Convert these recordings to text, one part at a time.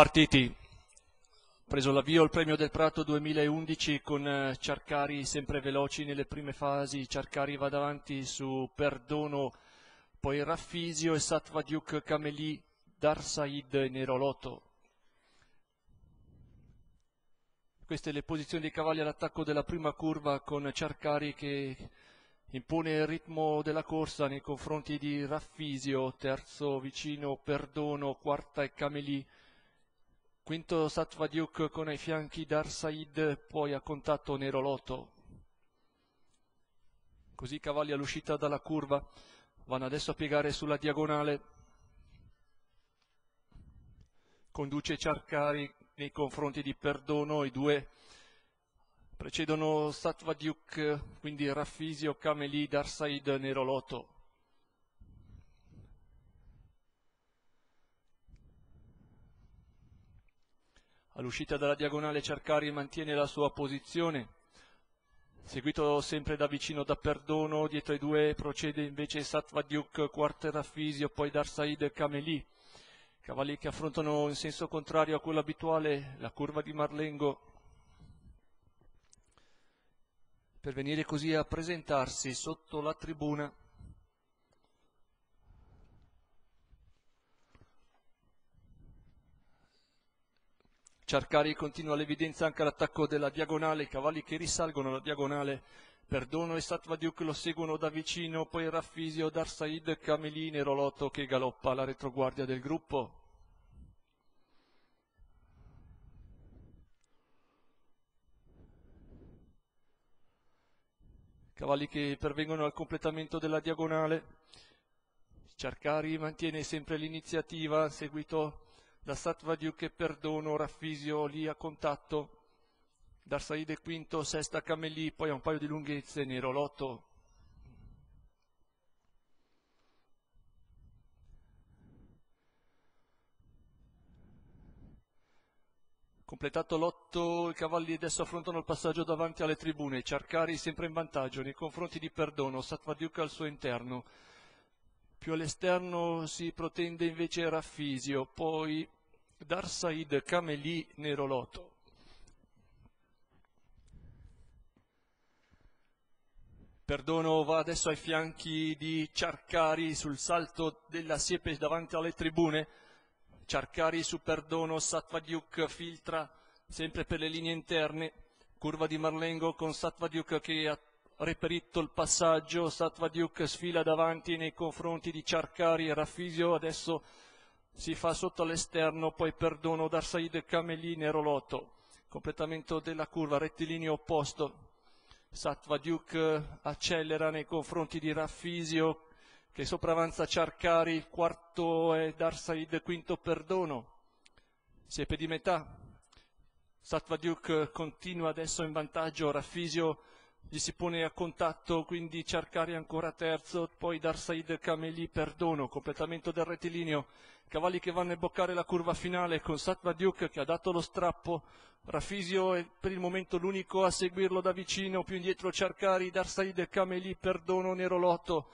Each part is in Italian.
partiti. Ho preso l'avvio il premio del Prato 2011 con eh, Ciarcari sempre veloci nelle prime fasi, Ciarcari va davanti su Perdono, poi Raffisio e Satvadyuk Kameli, Darsaid e Nerolotto. Queste le posizioni dei cavalli all'attacco della prima curva con Ciarcari che impone il ritmo della corsa nei confronti di Raffisio, terzo vicino Perdono, quarta e Cameli, Quinto Satva Duke con ai fianchi Dar Said, poi a contatto Nero Loto. Così i cavalli all'uscita dalla curva vanno adesso a piegare sulla diagonale. Conduce Ciarcari nei confronti di Perdono, i due precedono Satva Duke, quindi Raffisio, Cameli, Darsaid, Nero Loto. all'uscita dalla diagonale Cercari mantiene la sua posizione, seguito sempre da vicino da Perdono, dietro i due procede invece Satvadiuk, Quarter Affisio, poi Darsaid e Cameli, cavalli che affrontano in senso contrario a quello abituale la curva di Marlengo per venire così a presentarsi sotto la tribuna cercare continua continuare l'evidenza anche l'attacco della diagonale, i cavalli che risalgono la diagonale, Perdono e Satvadiuk lo seguono da vicino, poi Raffisio, Darsaid, Cameline e Rolotto che galoppa alla retroguardia del gruppo. Cavalli che pervengono al completamento della diagonale. Cercari mantiene sempre l'iniziativa, seguito da Sattva Duke Perdono, Raffisio lì a contatto, da Saide Quinto, Sesta Camelli, poi a un paio di lunghezze, Nero Lotto. Completato l'otto, i cavalli adesso affrontano il passaggio davanti alle tribune, Ciarcari sempre in vantaggio nei confronti di Perdono, Sattva Duke al suo interno più all'esterno si protende invece Raffisio, poi Darsaid Cameli Neroloto. Perdono va adesso ai fianchi di Ciarcari sul salto della siepe davanti alle tribune. Ciarcari su Perdono, Satvadiuk filtra sempre per le linee interne. Curva di Marlengo con Satvadiuk che reperito il passaggio, Satvadiuk sfila davanti nei confronti di e Raffisio adesso si fa sotto all'esterno, poi perdono Darsaid, Camellini e Rolotto. Completamento della curva, rettilineo opposto. Satvadiuk accelera nei confronti di Raffisio che sopravanza Ciarcari, quarto e Darsaid, quinto perdono. Siepe di metà. Satvadiuk continua adesso in vantaggio, Raffisio gli si pone a contatto, quindi cercare ancora terzo, poi Darsaid Kameli perdono, completamento del rettilineo, cavalli che vanno a boccare la curva finale con Satva Duke che ha dato lo strappo, Rafisio è per il momento l'unico a seguirlo da vicino, più indietro Cercari, Darsaid Kameli perdono, Nerolotto,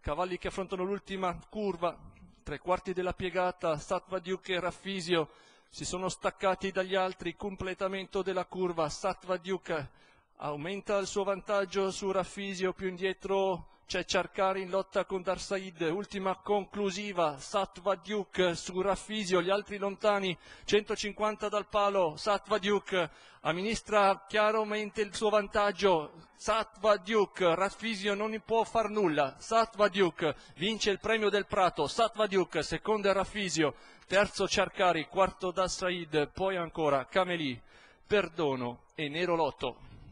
cavalli che affrontano l'ultima curva, tre quarti della piegata, Satva Duke e Rafisio si sono staccati dagli altri, completamento della curva, Satva Duke aumenta il suo vantaggio su Raffisio, più indietro c'è Cercari in lotta con Darsaid, ultima conclusiva, Satva Duke su Raffisio, gli altri lontani, 150 dal palo, Satva Duke amministra chiaramente il suo vantaggio, Satva Duke, Raffisio non può far nulla, Satva Duke vince il premio del Prato, Satva Duke, secondo Raffisio, terzo Cercari, quarto Darsaid, poi ancora Cameli, Perdono e Nero Lotto.